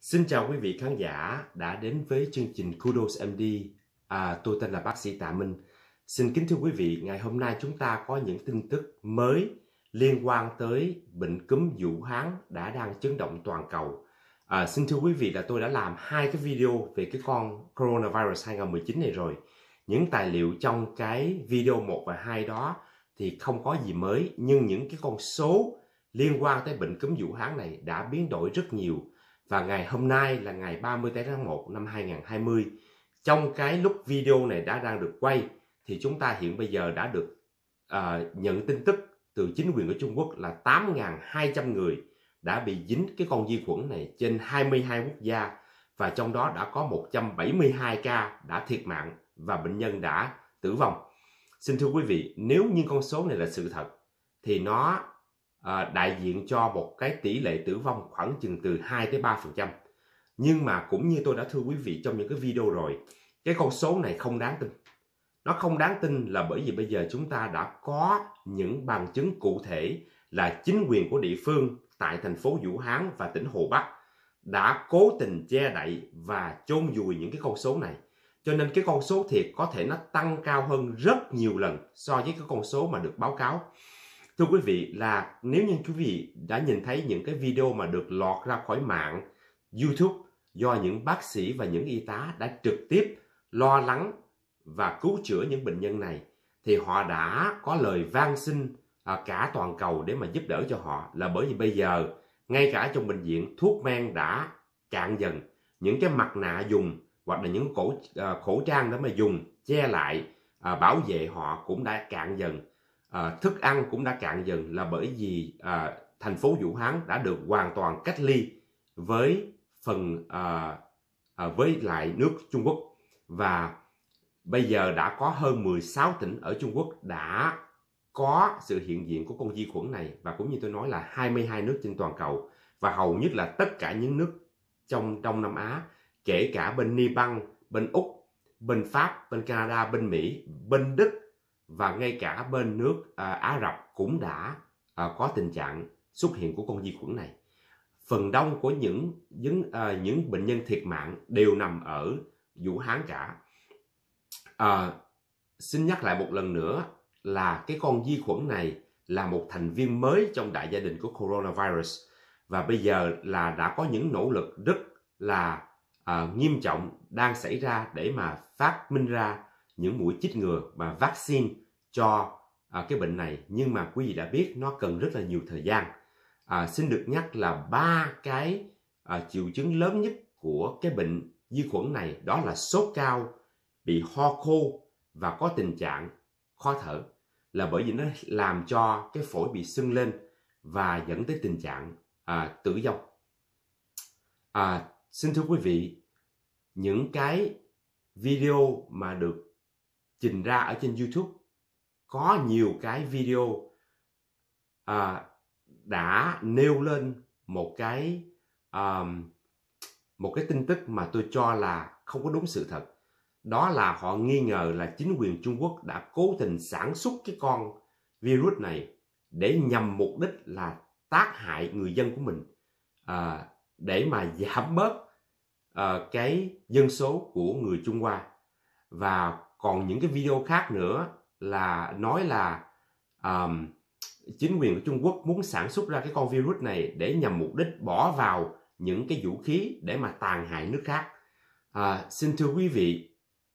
Xin chào quý vị khán giả đã đến với chương trình Kudos MD. À, tôi tên là bác sĩ Tạ Minh. Xin kính thưa quý vị, ngày hôm nay chúng ta có những tin tức mới liên quan tới bệnh cúm vũ hán đã đang chấn động toàn cầu. À, xin thưa quý vị là tôi đã làm hai cái video về cái con coronavirus 2019 này rồi. Những tài liệu trong cái video 1 và 2 đó thì không có gì mới, nhưng những cái con số liên quan tới bệnh cúm vũ hán này đã biến đổi rất nhiều và ngày hôm nay là ngày 30 tháng 1 năm 2020. Trong cái lúc video này đã đang được quay thì chúng ta hiện bây giờ đã được uh, nhận tin tức từ chính quyền của Trung Quốc là 8.200 người đã bị dính cái con vi khuẩn này trên 22 quốc gia và trong đó đã có 172 ca đã thiệt mạng và bệnh nhân đã tử vong. Xin thưa quý vị, nếu như con số này là sự thật thì nó à, đại diện cho một cái tỷ lệ tử vong khoảng chừng từ 2 tới 3%. Nhưng mà cũng như tôi đã thưa quý vị trong những cái video rồi, cái con số này không đáng tin. Nó không đáng tin là bởi vì bây giờ chúng ta đã có những bằng chứng cụ thể là chính quyền của địa phương tại thành phố Vũ Hán và tỉnh Hồ Bắc đã cố tình che đậy và chôn vùi những cái con số này. Cho nên cái con số thiệt có thể nó tăng cao hơn rất nhiều lần so với cái con số mà được báo cáo. Thưa quý vị là nếu như quý vị đã nhìn thấy những cái video mà được lọt ra khỏi mạng YouTube do những bác sĩ và những y tá đã trực tiếp lo lắng và cứu chữa những bệnh nhân này thì họ đã có lời van xin à, cả toàn cầu để mà giúp đỡ cho họ là bởi vì bây giờ ngay cả trong bệnh viện thuốc men đã cạn dần những cái mặt nạ dùng hoặc là những cổ à, khẩu trang đó mà dùng che lại à, bảo vệ họ cũng đã cạn dần à, thức ăn cũng đã cạn dần là bởi vì à, thành phố Vũ Hán đã được hoàn toàn cách ly với phần à, à, với lại nước Trung Quốc và bây giờ đã có hơn 16 tỉnh ở Trung Quốc đã có sự hiện diện của con vi khuẩn này và cũng như tôi nói là 22 nước trên toàn cầu và hầu nhất là tất cả những nước trong Đông Nam Á kể cả bên Nepal, bên Úc, bên Pháp, bên Canada, bên Mỹ, bên Đức và ngay cả bên nước à, Ả Rập cũng đã à, có tình trạng xuất hiện của con vi khuẩn này. Phần đông của những những à, những bệnh nhân thiệt mạng đều nằm ở Vũ Hán cả. À, xin nhắc lại một lần nữa là cái con vi khuẩn này là một thành viên mới trong đại gia đình của coronavirus và bây giờ là đã có những nỗ lực rất là à, nghiêm trọng đang xảy ra để mà phát minh ra những mũi chích ngừa và vaccine cho à, cái bệnh này nhưng mà quý vị đã biết nó cần rất là nhiều thời gian à, xin được nhắc là ba cái à, triệu chứng lớn nhất của cái bệnh vi khuẩn này đó là sốt cao bị ho khô và có tình trạng khó thở là bởi vì nó làm cho cái phổi bị sưng lên và dẫn tới tình trạng à, tử vong à, xin thưa quý vị những cái video mà được trình ra ở trên YouTube có nhiều cái video à, đã nêu lên một cái à, một cái tin tức mà tôi cho là không có đúng sự thật đó là họ nghi ngờ là chính quyền Trung Quốc đã cố tình sản xuất cái con virus này để nhằm mục đích là tác hại người dân của mình à, để mà giảm bớt à, cái dân số của người Trung Hoa và còn những cái video khác nữa là nói là um, chính quyền của Trung Quốc muốn sản xuất ra cái con virus này để nhằm mục đích bỏ vào những cái vũ khí để mà tàn hại nước khác. À, xin thưa quý vị,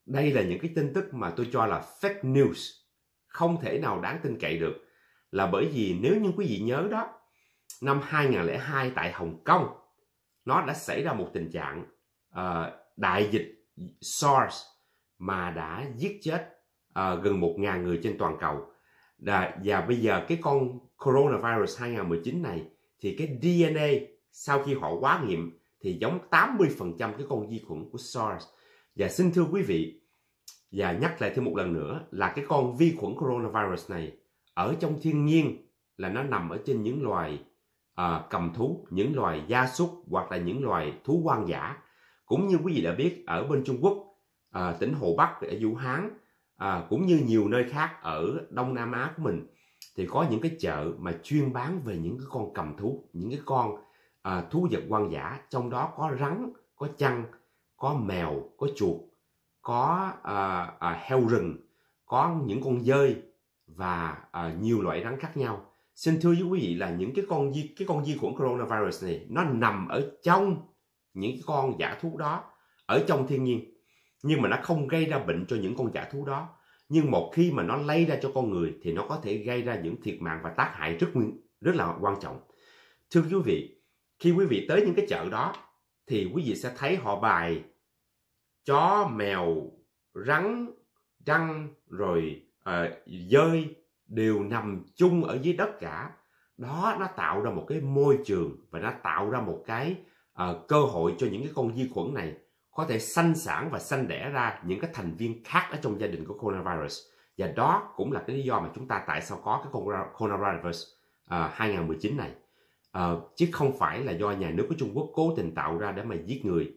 đây là những cái tin tức mà tôi cho là fake news, không thể nào đáng tin cậy được. Là bởi vì nếu như quý vị nhớ đó, năm 2002 tại Hồng Kông, nó đã xảy ra một tình trạng uh, đại dịch SARS mà đã giết chết uh, gần 1.000 người trên toàn cầu. Đà, và bây giờ cái con coronavirus 2019 này thì cái DNA sau khi họ quá nghiệm thì giống 80% cái con vi khuẩn của SARS. Và xin thưa quý vị, và nhắc lại thêm một lần nữa là cái con vi khuẩn coronavirus này ở trong thiên nhiên là nó nằm ở trên những loài à, cầm thú, những loài gia súc hoặc là những loài thú hoang dã. Cũng như quý vị đã biết ở bên Trung Quốc à, tỉnh Hồ Bắc ở Vũ Hán à, cũng như nhiều nơi khác ở Đông Nam Á của mình thì có những cái chợ mà chuyên bán về những cái con cầm thú những cái con à, thú vật quan giả trong đó có rắn có chăn có mèo có chuột có à, à, heo rừng có những con dơi và à, nhiều loại rắn khác nhau xin thưa với quý vị là những cái con di cái con di khuẩn coronavirus này nó nằm ở trong những cái con giả thú đó ở trong thiên nhiên nhưng mà nó không gây ra bệnh cho những con giả thú đó nhưng một khi mà nó lây ra cho con người thì nó có thể gây ra những thiệt mạng và tác hại rất nguyên rất là quan trọng thưa quý vị khi quý vị tới những cái chợ đó thì quý vị sẽ thấy họ bài chó mèo rắn răng rồi à, dơi đều nằm chung ở dưới đất cả đó nó tạo ra một cái môi trường và nó tạo ra một cái à, cơ hội cho những cái con vi khuẩn này có thể sanh sản và sanh đẻ ra những cái thành viên khác ở trong gia đình của coronavirus và đó cũng là cái lý do mà chúng ta tại sao có cái coronavirus uh, à, 2019 này uh, chứ không phải là do nhà nước của Trung Quốc cố tình tạo ra để mà giết người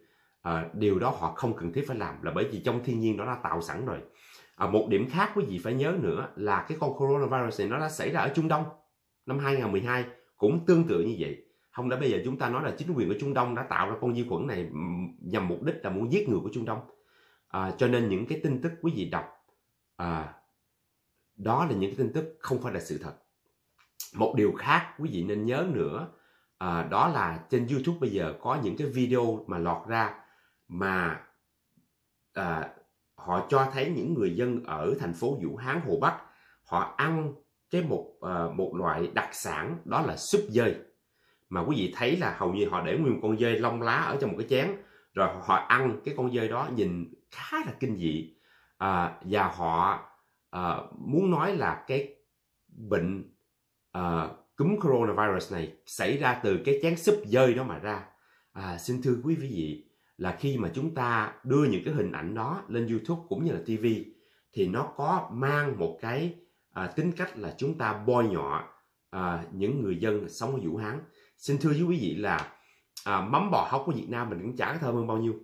uh, điều đó họ không cần thiết phải làm là bởi vì trong thiên nhiên nó đã tạo sẵn rồi uh, một điểm khác quý vị phải nhớ nữa là cái con coronavirus này nó đã xảy ra ở Trung Đông năm 2012 cũng tương tự như vậy không lẽ bây giờ chúng ta nói là chính quyền của Trung Đông đã tạo ra con vi khuẩn này nhằm mục đích là muốn giết người của Trung Đông à, cho nên những cái tin tức quý vị đọc à, đó là những cái tin tức không phải là sự thật một điều khác quý vị nên nhớ nữa à, đó là trên YouTube bây giờ có những cái video mà lọt ra mà à, họ cho thấy những người dân ở thành phố Vũ Hán Hồ Bắc họ ăn cái một à, một loại đặc sản đó là súp dơi mà quý vị thấy là hầu như họ để nguyên một con dê lông lá ở trong một cái chén rồi họ ăn cái con dê đó nhìn khá là kinh dị à, và họ à, muốn nói là cái bệnh à, cúm coronavirus này xảy ra từ cái chén súp dê đó mà ra à, xin thưa quý vị là khi mà chúng ta đưa những cái hình ảnh đó lên YouTube cũng như là TV thì nó có mang một cái à, tính cách là chúng ta bôi nhọ à, những người dân sống ở Vũ Hán xin thưa với quý vị là à, mắm bò hóc của Việt Nam mình cũng chả có thơm hơn bao nhiêu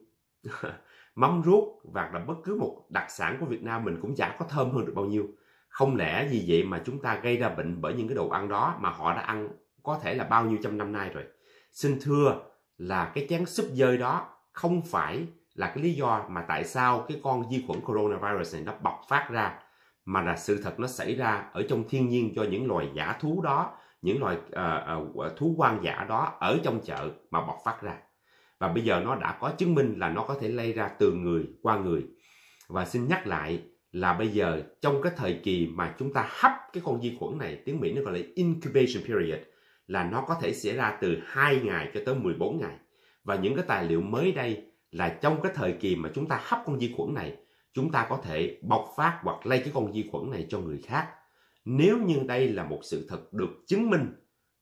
mắm ruốc và là bất cứ một đặc sản của Việt Nam mình cũng chả có thơm hơn được bao nhiêu không lẽ vì vậy mà chúng ta gây ra bệnh bởi những cái đồ ăn đó mà họ đã ăn có thể là bao nhiêu trăm năm nay rồi xin thưa là cái chén súp dơi đó không phải là cái lý do mà tại sao cái con vi khuẩn coronavirus này nó bộc phát ra mà là sự thật nó xảy ra ở trong thiên nhiên cho những loài giả thú đó những loài à, à, à, thú hoang dã đó ở trong chợ mà bộc phát ra và bây giờ nó đã có chứng minh là nó có thể lây ra từ người qua người và xin nhắc lại là bây giờ trong cái thời kỳ mà chúng ta hấp cái con vi khuẩn này tiếng Mỹ nó gọi là incubation period là nó có thể xảy ra từ 2 ngày cho tới 14 ngày và những cái tài liệu mới đây là trong cái thời kỳ mà chúng ta hấp con vi khuẩn này chúng ta có thể bộc phát hoặc lây cái con vi khuẩn này cho người khác nếu như đây là một sự thật được chứng minh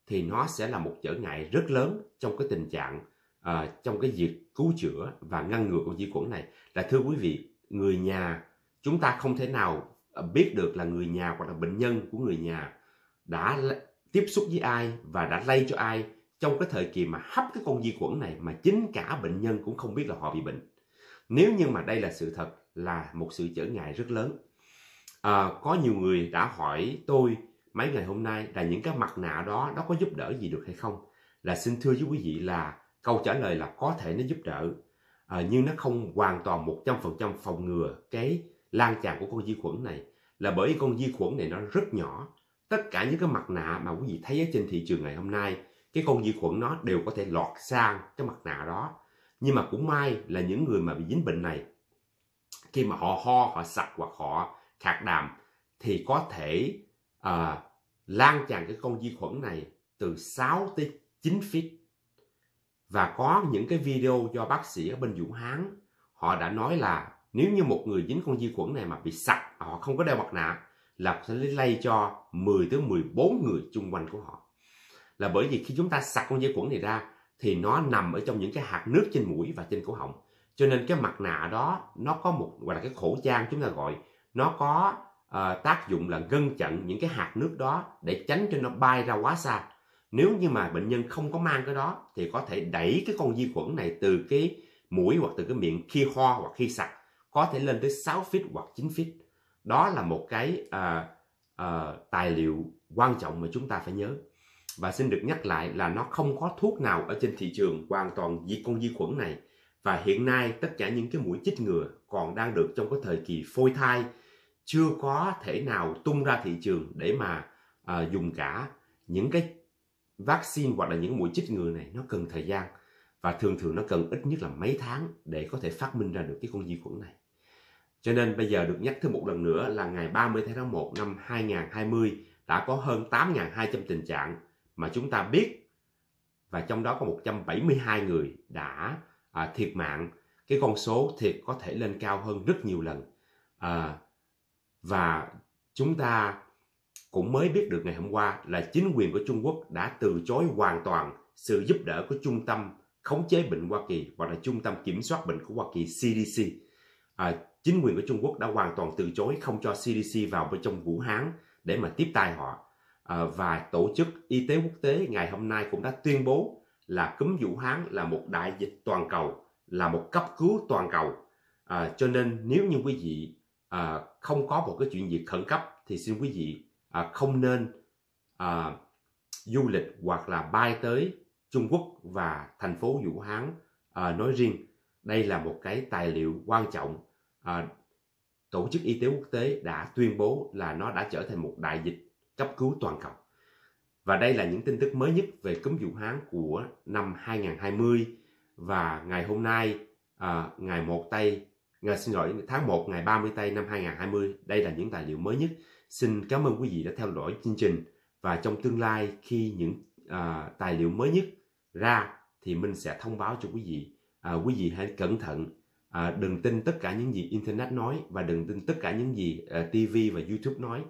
thì nó sẽ là một trở ngại rất lớn trong cái tình trạng uh, trong cái việc cứu chữa và ngăn ngừa con vi khuẩn này là thưa quý vị người nhà chúng ta không thể nào à, biết được là người nhà hoặc là bệnh nhân của người nhà đã tiếp xúc với ai và đã lây cho ai trong cái thời kỳ mà hấp cái con vi khuẩn này mà chính cả bệnh nhân cũng không biết là họ bị bệnh nếu như mà đây là sự thật là một sự trở ngại rất lớn à, có nhiều người đã hỏi tôi mấy ngày hôm nay là những cái mặt nạ đó nó có giúp đỡ gì được hay không là xin thưa với quý vị là câu trả lời là có thể nó giúp đỡ à, nhưng nó không hoàn toàn một trăm phần trăm phòng ngừa cái lan tràn của con vi khuẩn này là bởi con vi khuẩn này nó rất nhỏ tất cả những cái mặt nạ mà quý vị thấy ở trên thị trường ngày hôm nay cái con vi khuẩn nó đều có thể lọt sang cái mặt nạ đó nhưng mà cũng may là những người mà bị dính bệnh này khi mà họ ho họ sặc hoặc họ khạc đàm thì có thể uh, lan tràn cái con vi khuẩn này từ 6 tới 9 feet và có những cái video do bác sĩ ở bên Vũ Hán họ đã nói là nếu như một người dính con vi khuẩn này mà bị sặc họ không có đeo mặt nạ là sẽ lây cho 10 tới 14 người chung quanh của họ là bởi vì khi chúng ta sặc con vi khuẩn này ra thì nó nằm ở trong những cái hạt nước trên mũi và trên cổ họng cho nên cái mặt nạ đó nó có một gọi là cái khẩu trang chúng ta gọi nó có uh, tác dụng là ngăn chặn những cái hạt nước đó để tránh cho nó bay ra quá xa nếu như mà bệnh nhân không có mang cái đó thì có thể đẩy cái con vi khuẩn này từ cái mũi hoặc từ cái miệng khi ho hoặc khi sặc có thể lên tới 6 feet hoặc 9 feet đó là một cái uh, uh, tài liệu quan trọng mà chúng ta phải nhớ và xin được nhắc lại là nó không có thuốc nào ở trên thị trường hoàn toàn diệt con vi khuẩn này và hiện nay tất cả những cái mũi chích ngừa còn đang được trong cái thời kỳ phôi thai chưa có thể nào tung ra thị trường để mà à, dùng cả những cái vaccine hoặc là những mũi chích ngừa này nó cần thời gian và thường thường nó cần ít nhất là mấy tháng để có thể phát minh ra được cái con vi khuẩn này. Cho nên bây giờ được nhắc thêm một lần nữa là ngày 30 tháng 1 năm 2020 đã có hơn 8.200 tình trạng mà chúng ta biết và trong đó có 172 người đã à, thiệt mạng. Cái con số thiệt có thể lên cao hơn rất nhiều lần. À, và chúng ta cũng mới biết được ngày hôm qua là chính quyền của Trung Quốc đã từ chối hoàn toàn sự giúp đỡ của Trung tâm khống chế bệnh Hoa Kỳ và là Trung tâm kiểm soát bệnh của Hoa Kỳ CDC. À, chính quyền của Trung Quốc đã hoàn toàn từ chối không cho CDC vào bên trong Vũ Hán để mà tiếp tay họ. À, và Tổ chức Y tế Quốc tế ngày hôm nay cũng đã tuyên bố là cúm Vũ Hán là một đại dịch toàn cầu, là một cấp cứu toàn cầu. À, cho nên nếu như quý vị à, không có một cái chuyện gì khẩn cấp thì xin quý vị à, không nên à, du lịch hoặc là bay tới Trung Quốc và thành phố Vũ Hán à, nói riêng. Đây là một cái tài liệu quan trọng à, Tổ chức Y tế Quốc tế đã tuyên bố là nó đã trở thành một đại dịch cấp cứu toàn cầu. Và đây là những tin tức mới nhất về cúm Vũ Hán của năm 2020 và ngày hôm nay à, ngày 1 tây ngày xin lỗi tháng 1 ngày 30 tây năm 2020 đây là những tài liệu mới nhất xin cảm ơn quý vị đã theo dõi chương trình và trong tương lai khi những à, tài liệu mới nhất ra thì mình sẽ thông báo cho quý vị à, quý vị hãy cẩn thận à, đừng tin tất cả những gì internet nói và đừng tin tất cả những gì à, tv và youtube nói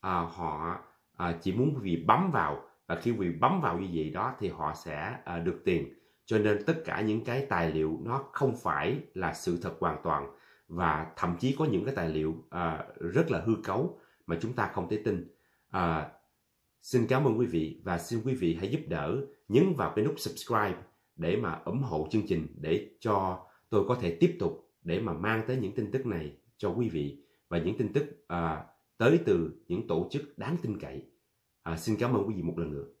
à, họ à, chỉ muốn quý vị bấm vào và khi quý vị bấm vào như vậy đó thì họ sẽ à, được tiền cho nên tất cả những cái tài liệu nó không phải là sự thật hoàn toàn và thậm chí có những cái tài liệu à, rất là hư cấu mà chúng ta không thể tin à, xin cảm ơn quý vị và xin quý vị hãy giúp đỡ nhấn vào cái nút subscribe để mà ủng hộ chương trình để cho tôi có thể tiếp tục để mà mang tới những tin tức này cho quý vị và những tin tức à, tới từ những tổ chức đáng tin cậy à, xin cảm ơn quý vị một lần nữa